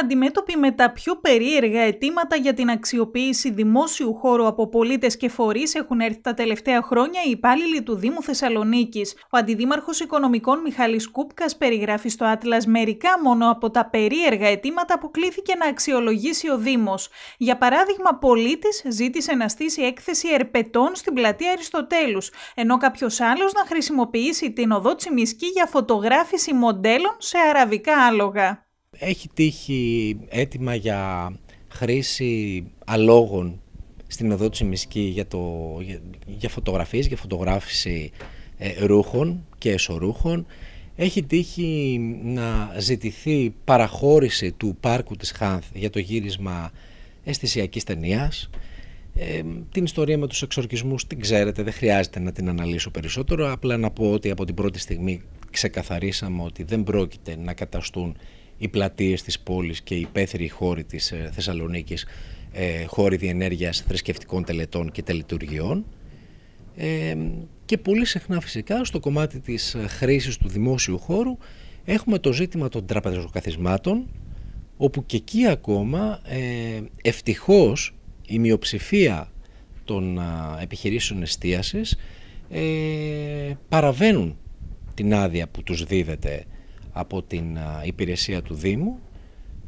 αντιμέτωποι με τα πιο περίεργα αιτήματα για την αξιοποίηση δημόσιου χώρου από πολίτες και φορείς έχουν έρθει τα τελευταία χρόνια οι υπάλληλοι του Δήμου Θεσσαλονίκης. Ο αντιδήμαρχος Οικονομικών Μιχαλής Κούπκας περιγράφει στο Άτλα μερικά μόνο από τα περίεργα αιτήματα που κλήθηκε να αξιολογήσει ο Δήμος. Για παράδειγμα, πολίτης ζήτησε να στήσει έκθεση ερπετών στην πλατεία Αριστοτέλους, ενώ κάποιος άλλος να χρησιμοποιήσει την οδό Τσιμισκή για φωτογράφηση μοντέλων σε αραβικά άλογα έχει τύχει έτοιμα για χρήση αλόγων στην οδό του για, το, για, φωτογραφίες, για φωτογράφηση ε, ρούχων και εσωρούχων. Έχει τύχει να ζητηθεί παραχώρηση του πάρκου της Χάνθ για το γύρισμα αισθησιακής ταινίας. Ε, την ιστορία με τους εξορκισμούς την ξέρετε, δεν χρειάζεται να την αναλύσω περισσότερο. Απλά να πω ότι από την πρώτη στιγμή ξεκαθαρίσαμε ότι δεν πρόκειται να καταστούν οι πλατείες της πόλης και οι υπαίθριοι χώροι της ε, Θεσσαλονίκης ε, χώροι διενέργειας θρησκευτικών τελετών και τελετουργιών ε, και πολύ συχνά φυσικά στο κομμάτι της χρήσης του δημόσιου χώρου έχουμε το ζήτημα των τραπεζοκαθισμάτων όπου και εκεί ακόμα ευτυχώς η μειοψηφία των επιχειρήσεων εστίασης παραβαίνουν την άδεια που τους δίδεται από την υπηρεσία του Δήμου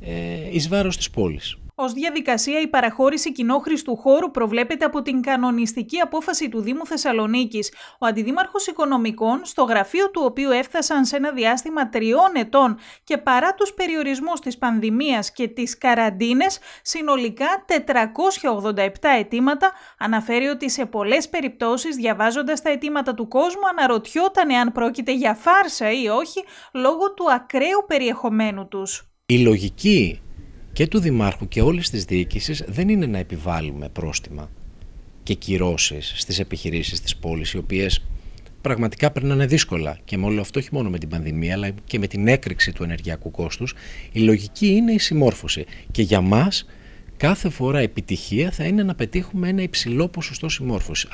ε, εις βάρος της πόλης. Ως διαδικασία, η παραχώρηση κοινόχρηστου χώρου προβλέπεται από την κανονιστική απόφαση του Δήμου Θεσσαλονίκης. Ο Αντιδήμαρχος Οικονομικών, στο γραφείο του οποίου έφτασαν σε ένα διάστημα τριών ετών και παρά τους περιορισμούς της πανδημίας και τις καραντίνες, συνολικά 487 αιτήματα, αναφέρει ότι σε πολλές περιπτώσεις, διαβάζοντας τα αιτήματα του κόσμου, αναρωτιόταν εάν πρόκειται για φάρσα ή όχι, λόγω του ακραίου περιεχομένου τους. Η λογική και του Δημάρχου και όλης της διοίκησης δεν είναι να επιβάλλουμε πρόστιμα και κυρώσεις στις επιχειρήσεις της πόλης, οι οποίες πραγματικά περνάνε δύσκολα. Και με όλο αυτό, όχι μόνο με την πανδημία, αλλά και με την έκρηξη του ενεργειακού κόστους, η λογική είναι η συμμόρφωση. Και για μας, κάθε φορά επιτυχία θα είναι να πετύχουμε ένα υψηλό ποσοστό συμμόρφωση.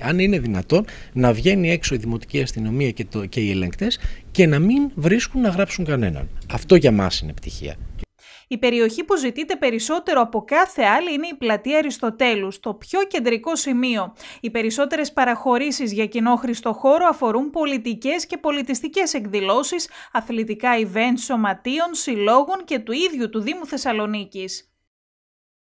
Αν, είναι ε, δυνατόν να βγαίνει έξω η δημοτική αστυνομία και, οι ελεγκτές και να μην βρίσκουν να γράψουν κανέναν. Αυτό για μας είναι επιτυχία. Η περιοχή που ζητείται περισσότερο από κάθε άλλη είναι η πλατεία Αριστοτέλους, το πιο κεντρικό σημείο. Οι περισσότερες παραχωρήσεις για κοινόχρηστο χώρο αφορούν πολιτικές και πολιτιστικές εκδηλώσεις, αθλητικά events σωματείων, συλλόγων και του ίδιου του Δήμου Θεσσαλονίκης.